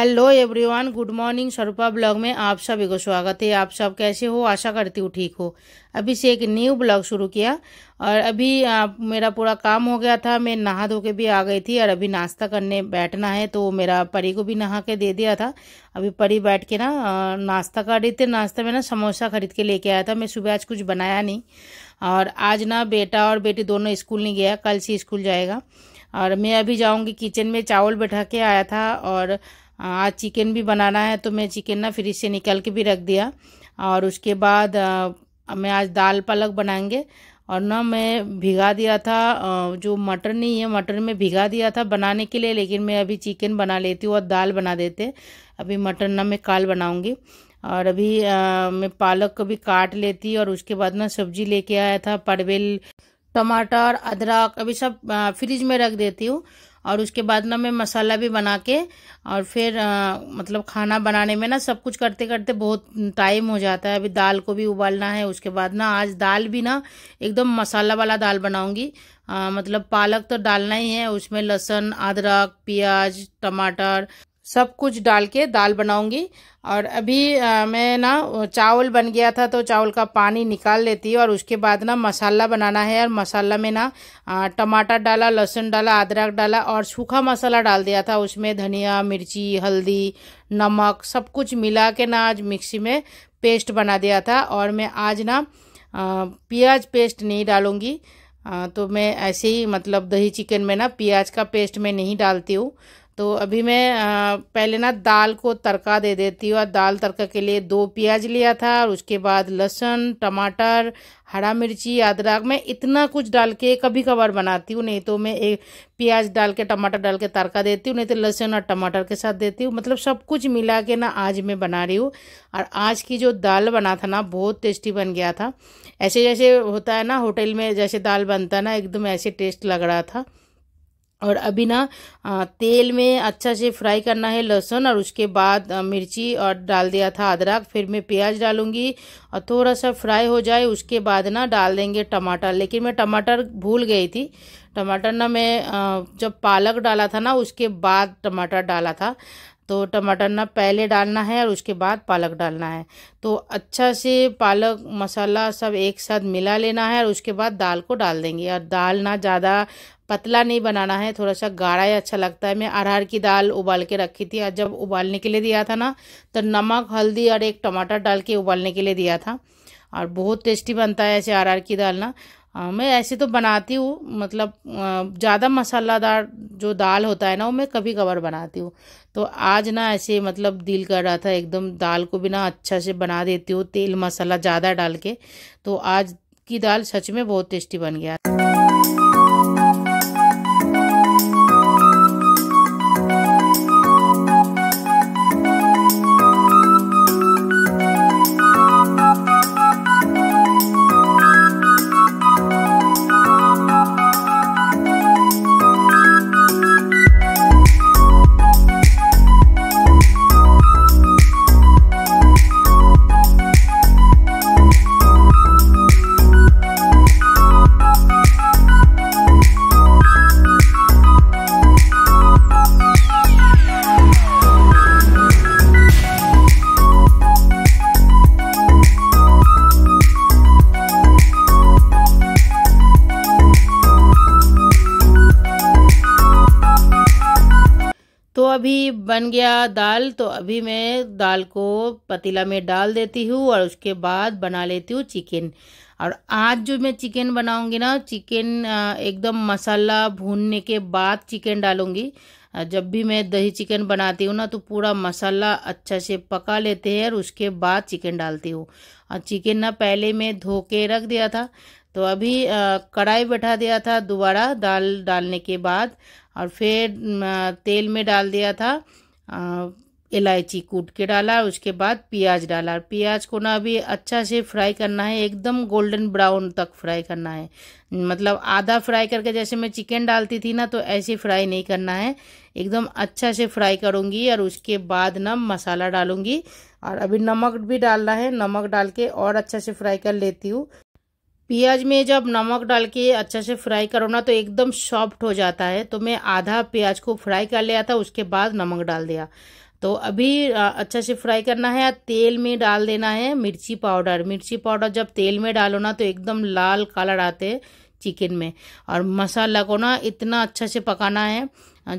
hello everyone good morning Swarupa blog में आप सभी को स्वागत है आप सब कैसे हो आशा करती हूँ ठीक हो अभी से एक न्यू ब्लॉग शुरू किया और अभी आ, मेरा पूरा काम हो गया था मैं नहा धो के भी आ गई थी और अभी नाश्ता करने बैठना है तो मेरा परी को भी नहा के दे दिया था अभी परी बैठ के ना नाश्ता कर रही थी नाश्ता में ना समोसा खरीद के लेके आया था मैं सुबह आज कुछ बनाया नहीं और आज ना बेटा और बेटी दोनों स्कूल नहीं गया कल से स्कूल जाएगा और मैं अभी जाऊँगी किचन में चावल बैठा के आया था और आज चिकन भी बनाना है तो मैं चिकन ना फ्रिज से निकल के भी रख दिया और उसके बाद मैं आज दाल पालक बनाएंगे और ना मैं भिगा दिया था जो मटर नहीं है मटर में भिगा दिया था बनाने के लिए लेकिन मैं अभी चिकन बना लेती हूँ और दाल बना देते अभी मटर ना मैं काल बनाऊँगी और अभी आ, मैं पालक को भी काट लेती और उसके बाद ना सब्जी लेके आया था परवेल टमाटर अदरक अभी सब फ्रिज में रख देती हूँ और उसके बाद ना मैं मसाला भी बना के और फिर आ, मतलब खाना बनाने में ना सब कुछ करते करते बहुत टाइम हो जाता है अभी दाल को भी उबालना है उसके बाद ना आज दाल भी ना एकदम मसाला वाला दाल बनाऊंगी मतलब पालक तो डालना ही है उसमें लहसुन अदरक प्याज टमाटर सब कुछ डाल के दाल बनाऊंगी और अभी आ, मैं ना चावल बन गया था तो चावल का पानी निकाल लेती और उसके बाद ना मसाला बनाना है और मसाला में ना टमाटर डाला लहसुन डाला अदरक डाला और सूखा मसाला डाल दिया था उसमें धनिया मिर्ची हल्दी नमक सब कुछ मिला के ना आज मिक्सी में पेस्ट बना दिया था और मैं आज ना प्याज पेस्ट नहीं डालूँगी तो मैं ऐसे ही मतलब दही चिकन में ना प्याज का पेस्ट मैं नहीं डालती हूँ तो अभी मैं पहले ना दाल को तड़का दे देती हूँ और दाल तड़का के लिए दो प्याज लिया था और उसके बाद लहसुन टमाटर हरा मिर्ची अदरक मैं इतना कुछ डाल के कभी कभार बनाती हूँ नहीं तो मैं एक प्याज डाल के टमाटर डाल के तड़का देती हूँ नहीं तो लहसुन और टमाटर के साथ देती हूँ मतलब सब कुछ मिला के ना आज मैं बना रही हूँ और आज की जो दाल बना था ना बहुत टेस्टी बन गया था ऐसे जैसे होता है ना होटल में जैसे दाल बनता है ना एकदम ऐसे टेस्ट लग रहा था और अभी ना तेल में अच्छा से फ्राई करना है लहसुन और उसके बाद मिर्ची और डाल दिया था अदरक फिर मैं प्याज डालूंगी और थोड़ा सा फ्राई हो जाए उसके बाद ना डाल देंगे टमाटर लेकिन मैं टमाटर भूल गई थी टमाटर ना मैं जब पालक डाला था ना उसके बाद टमाटर डाला था तो टमाटर ना पहले डालना है और उसके बाद पालक डालना है तो अच्छा से पालक मसाला सब एक साथ मिला लेना है और उसके बाद दाल को डाल देंगे और दाल ना ज़्यादा पतला नहीं बनाना है थोड़ा सा गाढ़ा ही अच्छा लगता है मैं अरहर की दाल उबाल के रखी थी और जब उबालने के लिए दिया था ना तो नमक हल्दी और एक टमाटर डाल के उबालने के लिए दिया था और बहुत टेस्टी बनता है ऐसे अरहर की दाल ना आ, हाँ, मैं ऐसे तो बनाती हूँ मतलब ज़्यादा मसालादार जो दाल होता है ना वो मैं कभी कभार बनाती हूँ तो आज ना ऐसे मतलब दिल कर रहा था एकदम दाल को भी ना अच्छा से बना देती हूँ तेल मसाला ज़्यादा डाल के तो आज की दाल सच में बहुत टेस्टी बन गया अभी बन गया दाल तो अभी मैं दाल को पतीला में डाल देती हूँ और उसके बाद बना लेती हूँ चिकन और आज जो मैं चिकन बनाऊंगी ना चिकन एकदम मसाला भूनने के बाद चिकन डालूंगी जब भी मैं दही चिकन बनाती हूँ ना तो पूरा मसाला अच्छा से पका लेते हैं और उसके बाद चिकन डालती हूँ और चिकन ना पहले मैं धो के रख दिया था तो अभी कढ़ाई बैठा दिया था दोबारा दाल डालने के बाद और फिर तेल में डाल दिया था इलायची कूट के डाला उसके बाद प्याज डाला प्याज को ना अभी अच्छा से फ्राई करना है एकदम गोल्डन ब्राउन तक फ्राई करना है मतलब आधा फ्राई करके जैसे मैं चिकन डालती थी ना तो ऐसे फ्राई नहीं करना है एकदम अच्छा से फ्राई करूँगी और उसके बाद ना मसाला डालूँगी और अभी नमक भी डालना है नमक डाल के और अच्छा से फ्राई कर लेती हूँ प्याज में जब नमक डाल के अच्छा से फ्राई करो ना तो एकदम सॉफ्ट हो जाता है तो मैं आधा प्याज को फ्राई कर लिया था उसके बाद नमक डाल दिया तो अभी अच्छा से फ्राई करना है तेल में डाल देना है मिर्ची पाउडर मिर्ची पाउडर जब तेल में डालो ना तो एकदम लाल कलर आते चिकन में और मसाला को ना इतना अच्छे से पकाना है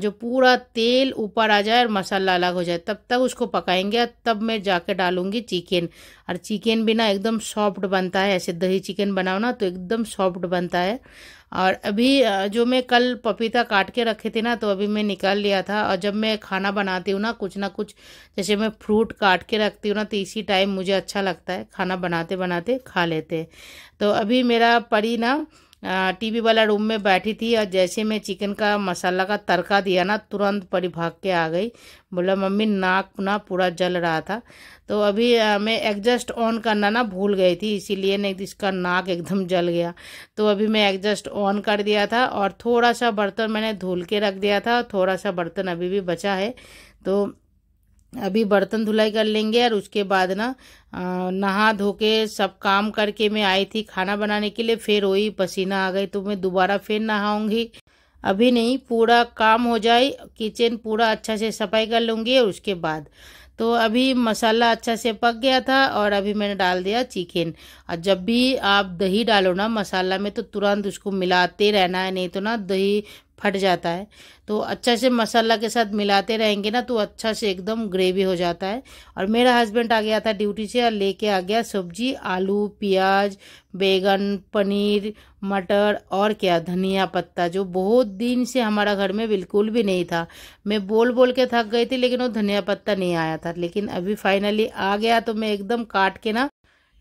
जो पूरा तेल ऊपर आ जाए और मसाला अलग हो जाए तब तक उसको पकाएंगे तब मैं जाके डालूंगी चिकन और चिकन भी ना एकदम सॉफ्ट बनता है ऐसे दही चिकन बनाओ ना तो एकदम सॉफ्ट बनता है और अभी जो मैं कल पपीता काट के रखे थे ना तो अभी मैं निकाल लिया था और जब मैं खाना बनाती हूँ ना कुछ ना कुछ जैसे मैं फ्रूट काट के रखती हूँ ना तो इसी टाइम मुझे अच्छा लगता है खाना बनाते बनाते खा लेते हैं तो अभी मेरा परी ना टीवी वाला रूम में बैठी थी और जैसे मैं चिकन का मसाला का तड़का दिया ना तुरंत परी भाग के आ गई बोला मम्मी नाक ना पूरा जल रहा था तो अभी आ, मैं एग्जस्ट ऑन करना ना भूल गई थी इसीलिए नहीं तो इसका नाक एकदम जल गया तो अभी मैं एग्जस्ट ऑन कर दिया था और थोड़ा सा बर्तन मैंने धुल के रख दिया था थोड़ा सा बर्तन अभी भी बचा है तो अभी बर्तन धुलाई कर लेंगे और उसके बाद ना नहा धो के सब काम करके मैं आई थी खाना बनाने के लिए फिर वही पसीना आ गई तो मैं दोबारा फिर नहाऊंगी अभी नहीं पूरा काम हो जाए किचन पूरा अच्छा से सफाई कर लूँगी और उसके बाद तो अभी मसाला अच्छा से पक गया था और अभी मैंने डाल दिया चिकन और जब भी आप दही डालो ना मसाला में तो तुरंत उसको मिलाते रहना है नहीं तो ना दही फट जाता है तो अच्छा से मसाला के साथ मिलाते रहेंगे ना तो अच्छा से एकदम ग्रेवी हो जाता है और मेरा हस्बैंड आ गया था ड्यूटी से और लेके आ गया सब्जी आलू प्याज बैगन पनीर मटर और क्या धनिया पत्ता जो बहुत दिन से हमारा घर में बिल्कुल भी नहीं था मैं बोल बोल के थक गई थी लेकिन वो धनिया पत्ता नहीं आया था लेकिन अभी फाइनली आ गया तो मैं एकदम काट के ना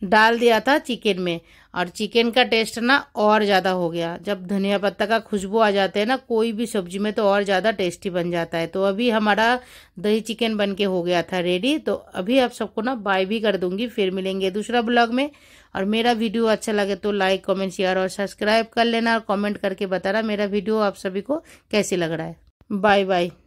डाल दिया था चिकन में और चिकन का टेस्ट ना और ज़्यादा हो गया जब धनिया पत्ता का खुशबू आ जाता है ना कोई भी सब्जी में तो और ज़्यादा टेस्टी बन जाता है तो अभी हमारा दही चिकन बन के हो गया था रेडी तो अभी आप सबको ना बाय भी कर दूंगी फिर मिलेंगे दूसरा ब्लॉग में और मेरा वीडियो अच्छा लगे तो लाइक कॉमेंट शेयर और सब्सक्राइब कर लेना और कॉमेंट करके बताना मेरा वीडियो आप सभी को कैसे लग रहा है बाय बाय